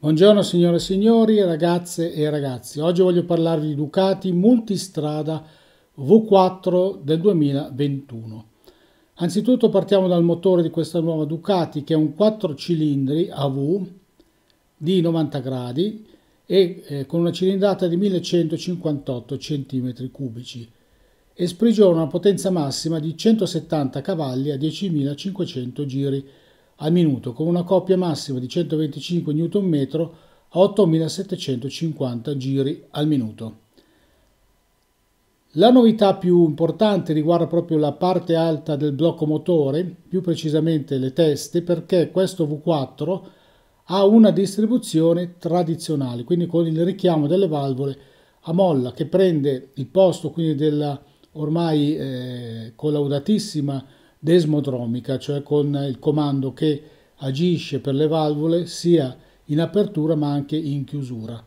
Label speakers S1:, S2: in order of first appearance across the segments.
S1: Buongiorno signore e signori, ragazze e ragazzi. Oggi voglio parlarvi di Ducati Multistrada V4 del 2021. Anzitutto partiamo dal motore di questa nuova Ducati che è un 4 cilindri AV di 90 gradi e eh, con una cilindrata di 1158 cm3 e sprigiona una potenza massima di 170 cavalli a 10.500 giri al minuto con una coppia massima di 125 Nm a 8750 giri al minuto. La novità più importante riguarda proprio la parte alta del blocco motore, più precisamente le teste, perché questo V4 ha una distribuzione tradizionale, quindi con il richiamo delle valvole a molla che prende il posto quindi della ormai eh, collaudatissima desmodromica, cioè con il comando che agisce per le valvole sia in apertura ma anche in chiusura.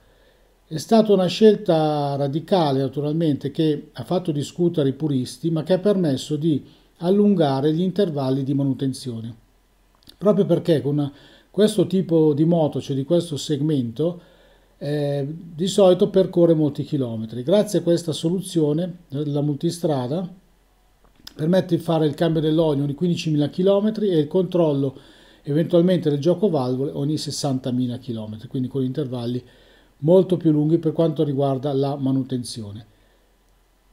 S1: È stata una scelta radicale naturalmente che ha fatto discutere i puristi ma che ha permesso di allungare gli intervalli di manutenzione. Proprio perché con questo tipo di moto, cioè di questo segmento, eh, di solito percorre molti chilometri. Grazie a questa soluzione, la multistrada, permette di fare il cambio dell'olio ogni 15.000 km e il controllo eventualmente del gioco valvole ogni 60.000 km, quindi con intervalli molto più lunghi per quanto riguarda la manutenzione.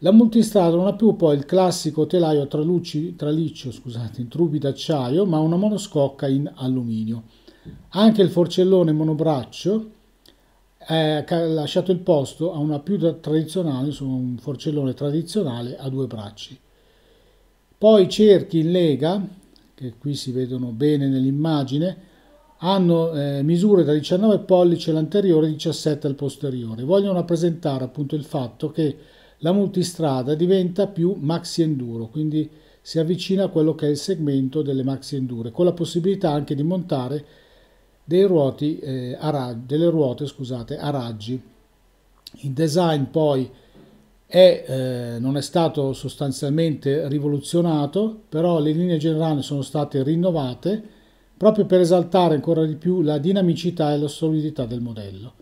S1: La multistrada non ha più poi il classico telaio tralucci, traliccio scusate, in tubi d'acciaio, ma una monoscocca in alluminio. Anche il forcellone monobraccio ha lasciato il posto a una più tradizionale, insomma un forcellone tradizionale a due bracci poi cerchi in lega, che qui si vedono bene nell'immagine, hanno eh, misure da 19 pollici all'anteriore e 17 al posteriore. Vogliono rappresentare appunto il fatto che la multistrada diventa più maxi enduro, quindi si avvicina a quello che è il segmento delle maxi enduro, con la possibilità anche di montare ruoti, eh, a raggi, delle ruote scusate, a raggi. Il design poi è, eh, non è stato sostanzialmente rivoluzionato, però le linee generali sono state rinnovate proprio per esaltare ancora di più la dinamicità e la solidità del modello.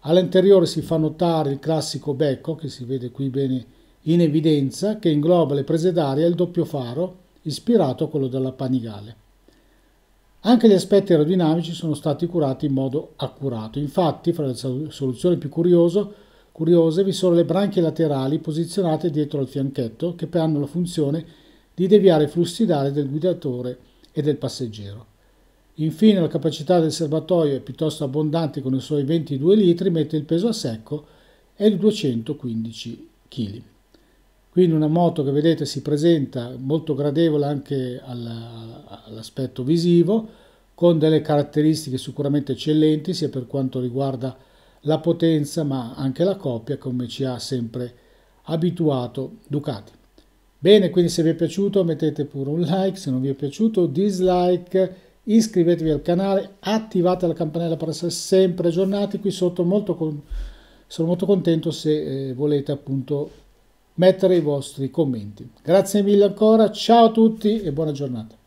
S1: All'interiore si fa notare il classico becco, che si vede qui bene in evidenza, che ingloba le prese d'aria e il doppio faro, ispirato a quello della Panigale. Anche gli aspetti aerodinamici sono stati curati in modo accurato, infatti fra le soluzioni più curiose Curiose vi sono le branchie laterali posizionate dietro al fianchetto che hanno la funzione di deviare i flussi d'aria del guidatore e del passeggero. Infine la capacità del serbatoio è piuttosto abbondante con i suoi 22 litri, mentre il peso a secco è di 215 kg. Quindi una moto che vedete si presenta molto gradevole anche all'aspetto visivo, con delle caratteristiche sicuramente eccellenti sia per quanto riguarda la potenza ma anche la coppia come ci ha sempre abituato Ducati. Bene, quindi se vi è piaciuto mettete pure un like, se non vi è piaciuto dislike, iscrivetevi al canale, attivate la campanella per essere sempre aggiornati, qui sotto molto con... sono molto contento se eh, volete appunto mettere i vostri commenti. Grazie mille ancora, ciao a tutti e buona giornata.